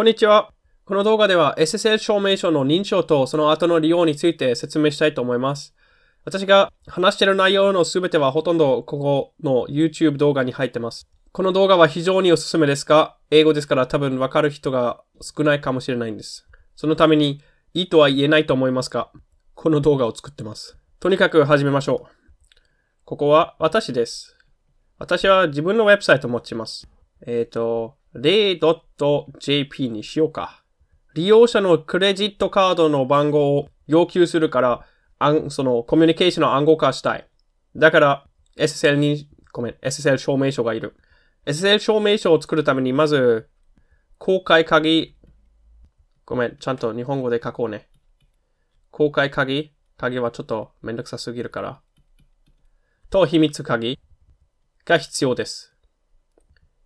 こんにちは。この動画では SSL 証明書の認証とその後の利用について説明したいと思います。私が話している内容の全てはほとんどここの YouTube 動画に入ってます。この動画は非常におすすめですが、英語ですから多分わかる人が少ないかもしれないんです。そのために、いいとは言えないと思いますが、この動画を作ってます。とにかく始めましょう。ここは私です。私は自分のウェブサイトを持ちます。えっ、ー、と、0.jp にしようか。利用者のクレジットカードの番号を要求するから、あんそのコミュニケーションの暗号化したい。だから、SSL に、ごめん、SSL 証明書がいる。SSL 証明書を作るために、まず、公開鍵、ごめん、ちゃんと日本語で書こうね。公開鍵、鍵はちょっとめんどくさすぎるから。と、秘密鍵が必要です。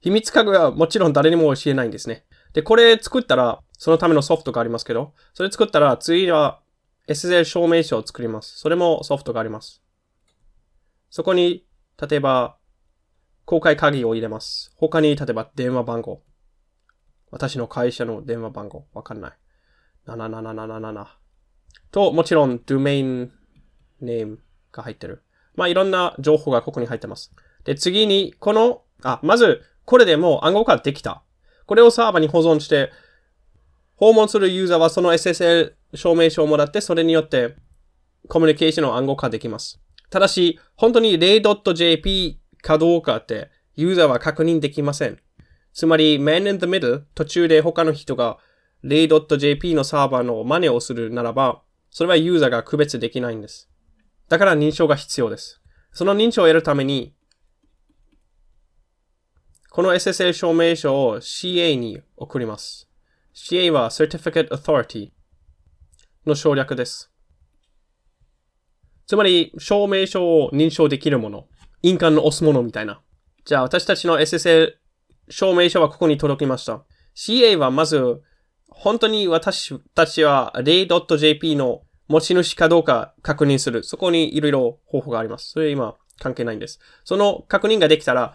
秘密家具はもちろん誰にも教えないんですね。で、これ作ったら、そのためのソフトがありますけど、それ作ったら次は SL 証明書を作ります。それもソフトがあります。そこに、例えば、公開鍵を入れます。他に、例えば電話番号。私の会社の電話番号。わかんない。7777。と、もちろん、ドメインネームが入ってる。まあ、いろんな情報がここに入ってます。で、次に、この、あ、まず、これでもう暗号化できた。これをサーバーに保存して、訪問するユーザーはその SSL 証明書をもらって、それによってコミュニケーションを暗号化できます。ただし、本当に 0.jp かどうかってユーザーは確認できません。つまり、man in the middle 途中で他の人が 0.jp のサーバーの真似をするならば、それはユーザーが区別できないんです。だから認証が必要です。その認証を得るために、この SSL 証明書を CA に送ります。CA は Certificate Authority の省略です。つまり、証明書を認証できるもの。印鑑の押すものみたいな。じゃあ、私たちの SSL 証明書はここに届きました。CA はまず、本当に私たちは ray.jp の持ち主かどうか確認する。そこにいろいろ方法があります。それ今関係ないんです。その確認ができたら、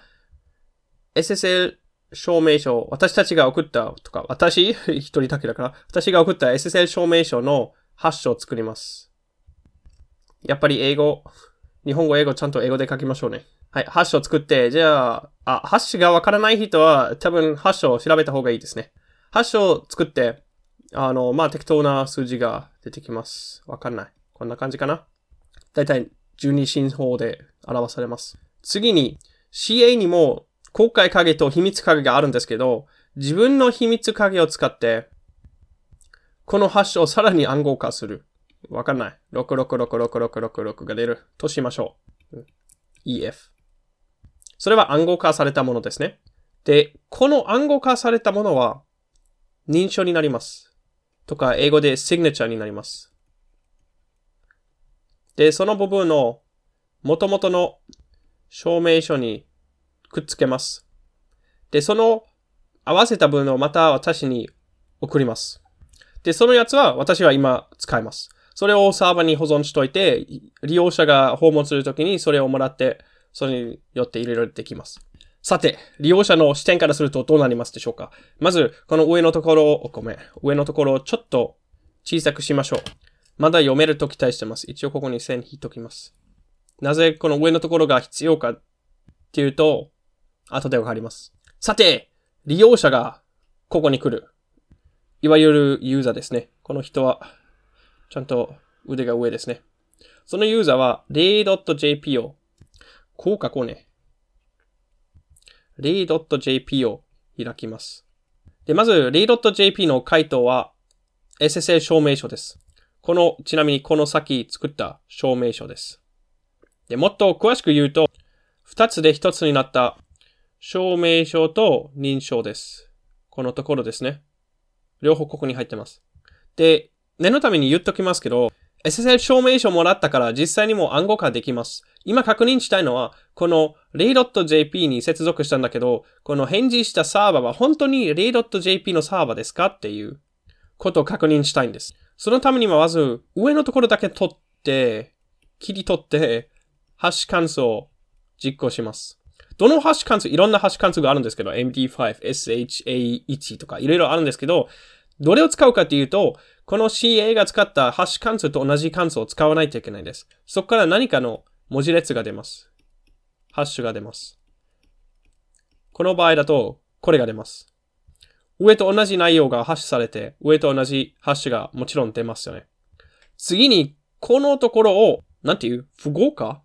SSL 証明書、私たちが送ったとか、私一人だけだから、私が送った SSL 証明書のハッシュを作ります。やっぱり英語、日本語、英語、ちゃんと英語で書きましょうね。はい、ハッシュを作って、じゃあ、あ、ハッシュがわからない人は、多分、ハッシュを調べた方がいいですね。ハッシュを作って、あの、まあ、適当な数字が出てきます。わかんない。こんな感じかな。だいたい12進法で表されます。次に、CA にも公開鍵と秘密鍵があるんですけど、自分の秘密鍵を使って、このハッシュをさらに暗号化する。わかんない。66666666が出る。としましょう。EF。それは暗号化されたものですね。で、この暗号化されたものは、認証になります。とか、英語で signature になります。で、その部分の、元々の証明書にくっつけます。で、その合わせた分をまた私に送ります。で、そのやつは私は今使います。それをサーバーに保存しといて、利用者が訪問するときにそれをもらって、それによって入れられてきます。さて、利用者の視点からするとどうなりますでしょうかまず、この上のところを、ごめん、上のところをちょっと小さくしましょう。まだ読めると期待してます。一応ここに線引いときます。なぜこの上のところが必要かっていうと、後でわかります。さて、利用者がここに来る。いわゆるユーザーですね。この人は、ちゃんと腕が上ですね。そのユーザーは 0.jp を、こう書こうね。0.jp を開きます。で、まず 0.jp の回答は SSL 証明書です。この、ちなみにこの先作った証明書です。で、もっと詳しく言うと、二つで一つになった証明書と認証です。このところですね。両方ここに入ってます。で、念のために言っときますけど、SSL 証明書もらったから実際にも暗号化できます。今確認したいのは、この ray.jp に接続したんだけど、この返事したサーバーは本当に ray.jp のサーバーですかっていうことを確認したいんです。そのためにはまず、上のところだけ取って、切り取って、ハッシュ関数を実行します。どのハッシュ関数、いろんなハッシュ関数があるんですけど、MD5、SHA1 とかいろいろあるんですけど、どれを使うかっていうと、この CA が使ったハッシュ関数と同じ関数を使わないといけないです。そこから何かの文字列が出ます。ハッシュが出ます。この場合だと、これが出ます。上と同じ内容がハッシュされて、上と同じハッシュがもちろん出ますよね。次に、このところを、なんていう符号か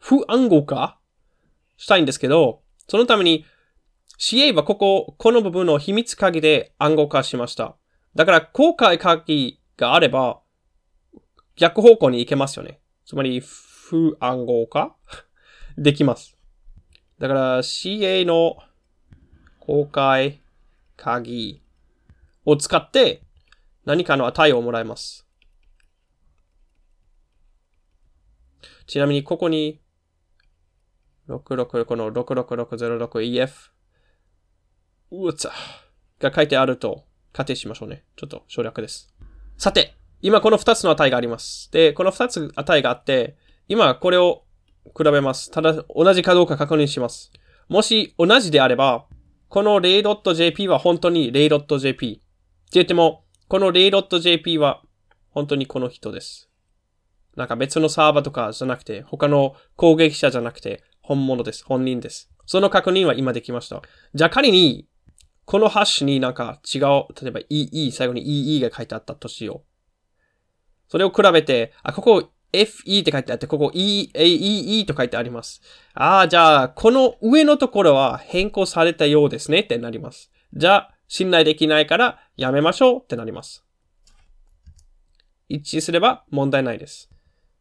不暗号かしたいんですけど、そのために CA はここ、この部分の秘密鍵で暗号化しました。だから公開鍵があれば逆方向に行けますよね。つまり、不暗号化 できます。だから CA の公開鍵を使って何かの値をもらいます。ちなみにここに66、この 66606EF、うつが書いてあると仮定しましょうね。ちょっと省略です。さて、今この2つの値があります。で、この2つ値があって、今これを比べます。ただ、同じかどうか確認します。もし同じであれば、この 0.jp は本当に 0.jp。って言っても、この 0.jp は本当にこの人です。なんか別のサーバーとかじゃなくて、他の攻撃者じゃなくて、本物です。本人です。その確認は今できました。じゃあ仮に、このハッシュになんか違う、例えば EE、最後に EE が書いてあったとしよう。それを比べて、あ、ここ FE って書いてあって、ここ e e e と書いてあります。ああ、じゃあ、この上のところは変更されたようですねってなります。じゃあ、信頼できないからやめましょうってなります。一致すれば問題ないです。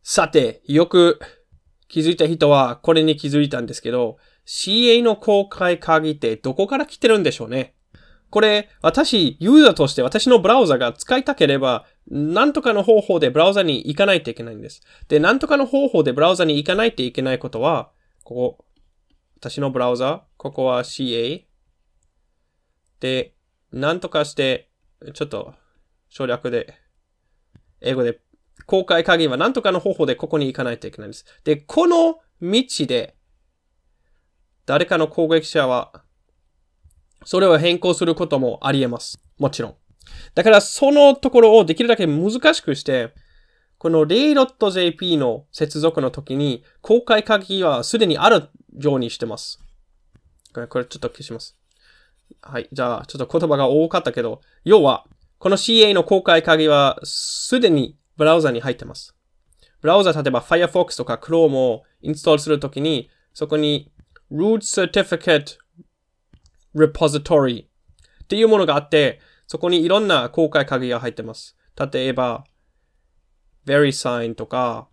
さて、よく気づいた人はこれに気づいたんですけど、CA の公開鍵ってどこから来てるんでしょうね。これ、私、ユーザーとして私のブラウザが使いたければ、なんとかの方法でブラウザに行かないといけないんです。で、なんとかの方法でブラウザに行かないといけないことは、ここ、私のブラウザ、ここは CA。で、なんとかして、ちょっと省略で、英語で公開鍵減は何とかの方法でここに行かないといけないんです。で、この道で、誰かの攻撃者は、それを変更することもあり得ます。もちろん。だから、そのところをできるだけ難しくして、この Ray.jp の接続の時に、公開鍵はすでにあるようにしてます。これちょっと消します。はい。じゃあ、ちょっと言葉が多かったけど、要は、この CA の公開鍵はすでにブラウザに入ってます。ブラウザ、例えば Firefox とか Chrome をインストールするときに、そこに root certificate repository っていうものがあって、そこにいろんな公開鍵が入ってます。例えば、VeriSign とか、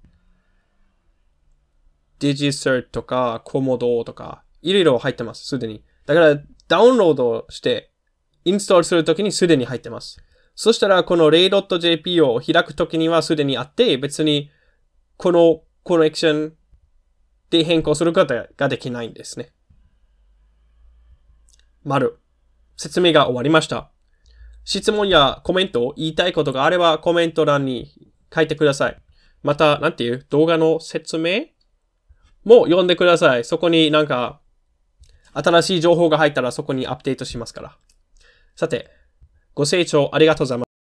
DigiCert とか、Comodo とか、いろいろ入ってます、すでに。だから、ダウンロードして、インストールするときにすでに入ってます。そしたら、この ray.jp を開くときにはすでにあって、別に、このコネクションで変更することができないんですね。丸。説明が終わりました。質問やコメント、を言いたいことがあればコメント欄に書いてください。また、なんていう動画の説明も読んでください。そこになんか、新しい情報が入ったらそこにアップデートしますから。さて、ご清聴ありがとうございました。